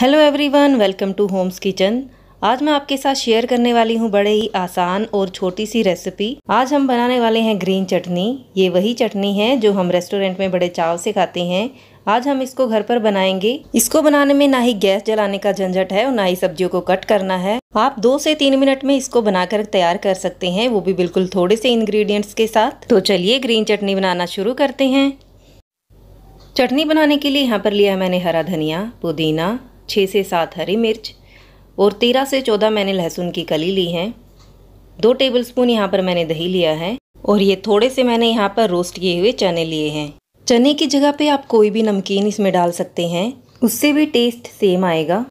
hello everyone welcome to Home's Kitchen आज मैं आपके साथ शेयर करने वाली हूँ बड़े ही आसान और छोटी सी रेसिपी आज हम बनाने वाले हैं ग्रीन चटनी ये वही चटनी है जो हम रेस्टोरेंट में बड़े चाव से खाते हैं आज हम इसको घर पर बनाएंगे इसको बनाने में ना ही गैस जलाने का झंझट है और ना ही सब्जियों को कट करना है आप दो से तीन मिनट में इसको बनाकर तैयार कर सकते हैं वो भी बिल्कुल थोड़े से इंग्रेडिएंट्स के साथ तो चलिए ग्रीन चटनी बनाना शुरू करते हैं चटनी बनाने के लिए यहाँ पर लिया मैंने हरा धनिया पुदीना छः से सात हरी मिर्च और तेरह से चौदह मैंने लहसुन की कली ली है दो टेबल स्पून यहाँ पर मैंने दही लिया है और ये थोड़े से मैंने यहाँ पर रोस्ट किए हुए चने लिए हैं चने की जगह पे आप कोई भी नमकीन इसमें डाल सकते हैं उससे भी टेस्ट सेम आएगा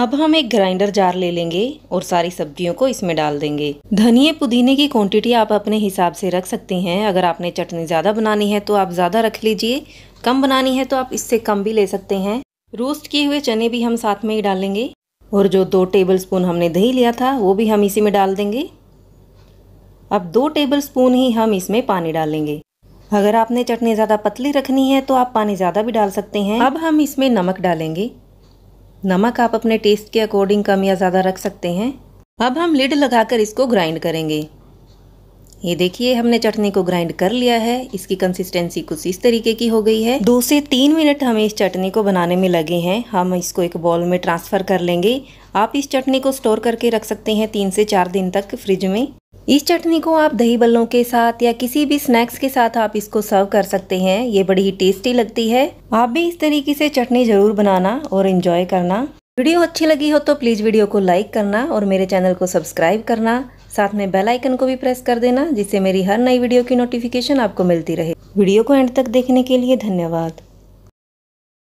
अब हम एक ग्राइंडर जार ले लेंगे और सारी सब्जियों को इसमें डाल देंगे धनिए पुदीने की क्वांटिटी आप अपने हिसाब से रख सकते हैं अगर आपने चटनी ज़्यादा बनानी है तो आप ज़्यादा रख लीजिए कम बनानी है तो आप इससे कम भी ले सकते हैं रोस्ट किए हुए चने भी हम साथ में ही डालेंगे और जो दो टेबलस्पून हमने दही लिया था वो भी हम इसी में डाल देंगे अब दो टेबलस्पून ही हम इसमें पानी डालेंगे अगर आपने चटनी ज़्यादा पतली रखनी है तो आप पानी ज़्यादा भी डाल सकते हैं अब हम इसमें नमक डालेंगे नमक आप अपने टेस्ट के अकॉर्डिंग कम या ज़्यादा रख सकते हैं अब हम लिड लगाकर इसको ग्राइंड करेंगे ये देखिए हमने चटनी को ग्राइंड कर लिया है इसकी कंसिस्टेंसी कुछ इस तरीके की हो गई है दो से तीन मिनट हमें इस चटनी को बनाने में लगे हैं हम इसको एक बॉल में ट्रांसफ़र कर लेंगे आप इस चटनी को स्टोर करके रख सकते हैं तीन से चार दिन तक फ्रिज में इस चटनी को आप दही बल्लों के साथ या किसी भी स्नैक्स के साथ आप इसको सर्व कर सकते हैं ये बड़ी ही टेस्टी लगती है आप भी इस तरीके से चटनी ज़रूर बनाना और इन्जॉय करना वीडियो अच्छी लगी हो तो प्लीज़ वीडियो को लाइक करना और मेरे चैनल को सब्सक्राइब करना साथ में बेल आइकन को भी प्रेस कर देना जिससे मेरी हर नई वीडियो की नोटिफिकेशन आपको मिलती रहे वीडियो को एंड तक देखने के लिए धन्यवाद